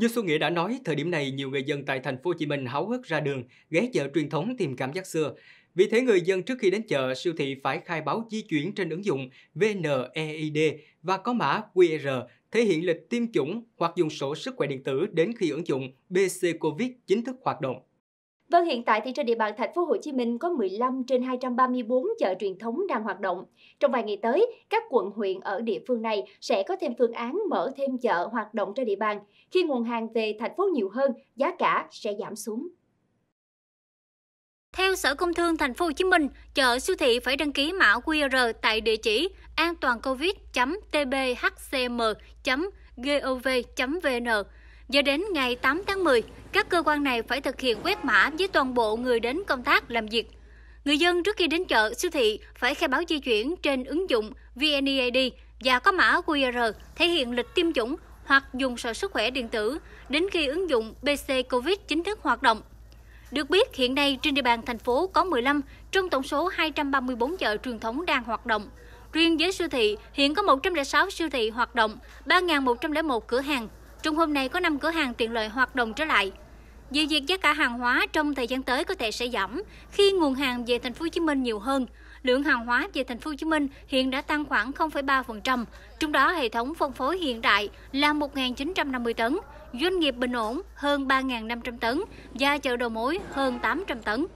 Như Xuân Nghĩa đã nói, thời điểm này nhiều người dân tại thành phố Hồ Chí Minh háo hức ra đường, ghé chợ truyền thống tìm cảm giác xưa. Vì thế người dân trước khi đến chợ, siêu thị phải khai báo di chuyển trên ứng dụng VNEID và có mã QR thể hiện lịch tiêm chủng hoặc dùng sổ sức khỏe điện tử đến khi ứng dụng BC Covid chính thức hoạt động. Vâng, hiện tại thì trên địa bàn thành phố Hồ Chí Minh có 15 trên 234 chợ truyền thống đang hoạt động. Trong vài ngày tới, các quận huyện ở địa phương này sẽ có thêm phương án mở thêm chợ hoạt động trên địa bàn. Khi nguồn hàng về thành phố nhiều hơn, giá cả sẽ giảm xuống. Theo Sở Công Thương Thành phố Hồ Chí Minh, chợ siêu thị phải đăng ký mã QR tại địa chỉ an toàn covid tbhcm gov vn do đến ngày 8 tháng 10, các cơ quan này phải thực hiện quét mã với toàn bộ người đến công tác làm việc. Người dân trước khi đến chợ, siêu thị phải khai báo di chuyển trên ứng dụng VNEAD và có mã QR thể hiện lịch tiêm chủng hoặc dùng sổ sức khỏe điện tử đến khi ứng dụng BC Covid chính thức hoạt động. Được biết, hiện nay trên địa bàn thành phố có 15 trong tổng số 234 chợ truyền thống đang hoạt động. Riêng với siêu thị, hiện có 106 siêu thị hoạt động, 3.101 cửa hàng, trong hôm nay có 5 cửa hàng tiện lợi hoạt động trở lại. Dự việc giá cả hàng hóa trong thời gian tới có thể sẽ giảm khi nguồn hàng về thành phố Hồ Chí Minh nhiều hơn. Lượng hàng hóa về thành phố Hồ Chí Minh hiện đã tăng khoảng 0,3%, trong đó hệ thống phân phối hiện đại là 1.950 tấn, doanh nghiệp bình ổn hơn 3.500 tấn và chợ đầu mối hơn 800 tấn.